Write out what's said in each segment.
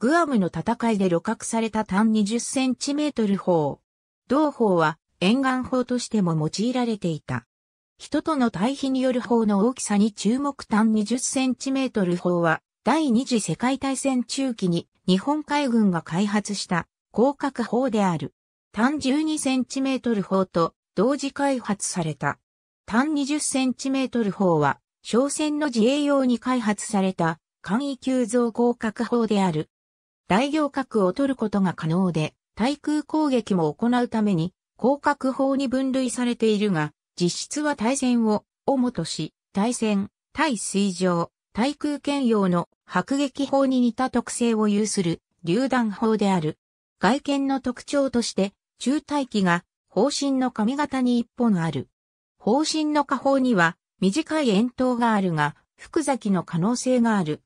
グアムの戦いで旅客された単20センチメートル砲。同砲は沿岸砲としても用いられていた。人との対比による砲の大きさに注目単20センチメートル砲は第二次世界大戦中期に日本海軍が開発した広角砲である。単12センチメートル砲と同時開発された。単20センチメートル砲は、商船の自衛用に開発された簡易急増広角砲である。大行革を取ることが可能で、対空攻撃も行うために、広角法に分類されているが、実質は対戦を、主とし、対戦、対水上、対空兼用の迫撃砲に似た特性を有する、榴弾砲である。外見の特徴として、中大機が、砲身の髪型に一本ある。砲身の下方には、短い円筒があるが、複崎の可能性がある。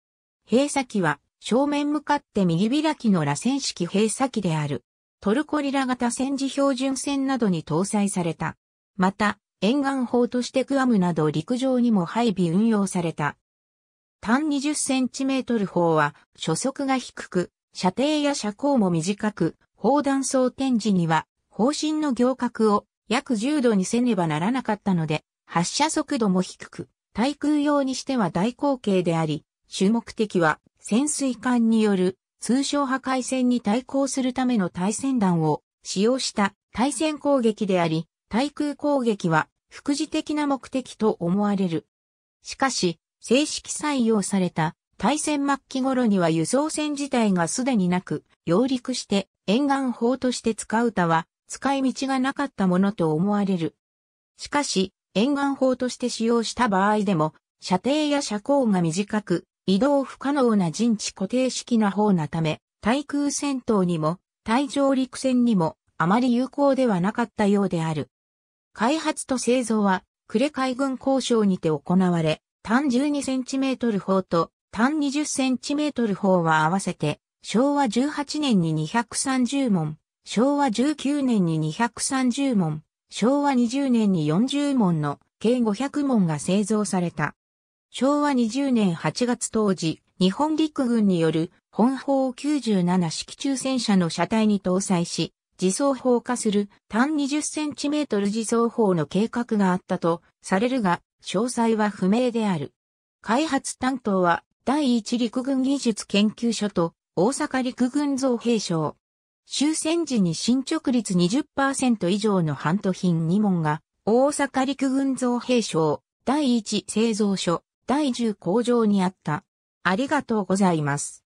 閉鎖機は、正面向かって右開きの螺旋式閉鎖機である。トルコリラ型戦時標準船などに搭載された。また、沿岸砲としてグアムなど陸上にも配備運用された。単 20cm 砲は初速が低く、射程や射高も短く、砲弾装填時には、砲身の行角を約10度にせねばならなかったので、発射速度も低く、対空用にしては大口径であり、主目的は潜水艦による通称破壊戦に対抗するための対戦弾を使用した対戦攻撃であり、対空攻撃は副次的な目的と思われる。しかし、正式採用された対戦末期頃には輸送船自体がすでになく、揚陸して沿岸砲として使うたは、使い道がなかったものと思われる。しかし、沿岸砲として使用した場合でも、射程や射高が短く、移動不可能な陣地固定式な方なため、対空戦闘にも、対上陸戦にも、あまり有効ではなかったようである。開発と製造は、呉海軍交渉にて行われ、単 12cm 砲と単 20cm 砲は合わせて、昭和18年に230門、昭和19年に230門、昭和20年に40門の計500門が製造された。昭和20年8月当時、日本陸軍による本砲97式中戦車の車体に搭載し、自走砲化する単20センチメートル自走砲の計画があったとされるが、詳細は不明である。開発担当は第一陸軍技術研究所と大阪陸軍造兵省。終戦時に進捗率20%以上のハント品2問が大阪陸軍造兵省第一製造所第10工場にあった。ありがとうございます。